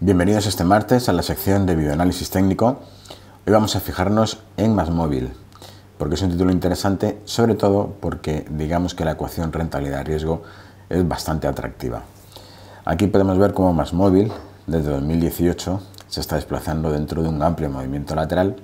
Bienvenidos este martes a la sección de videoanálisis técnico. Hoy vamos a fijarnos en más porque es un título interesante, sobre todo porque digamos que la ecuación rentabilidad-riesgo es bastante atractiva. Aquí podemos ver cómo más móvil desde 2018 se está desplazando dentro de un amplio movimiento lateral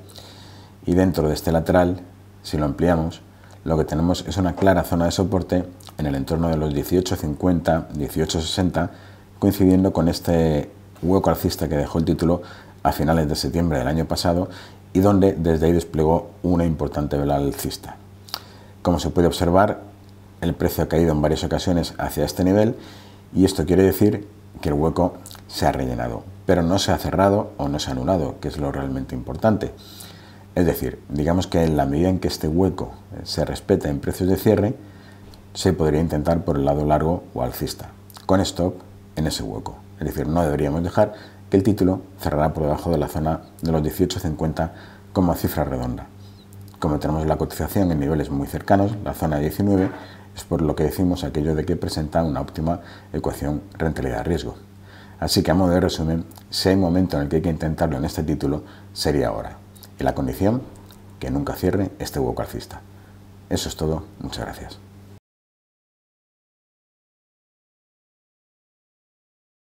y dentro de este lateral, si lo ampliamos, lo que tenemos es una clara zona de soporte en el entorno de los 18.50, 18.60, coincidiendo con este hueco alcista que dejó el título a finales de septiembre del año pasado y donde desde ahí desplegó una importante vela alcista. Como se puede observar, el precio ha caído en varias ocasiones hacia este nivel y esto quiere decir que el hueco se ha rellenado, pero no se ha cerrado o no se ha anulado, que es lo realmente importante. Es decir, digamos que en la medida en que este hueco eh, se respeta en precios de cierre, se podría intentar por el lado largo o alcista, con stop en ese hueco es decir, no deberíamos dejar que el título cerrara por debajo de la zona de los 18.50 como cifra redonda. Como tenemos la cotización en niveles muy cercanos, la zona 19, es por lo que decimos aquello de que presenta una óptima ecuación rentabilidad-riesgo. Así que a modo de resumen, si hay momento en el que hay que intentarlo en este título, sería ahora. Y la condición, que nunca cierre este hueco alcista. Eso es todo, muchas gracias.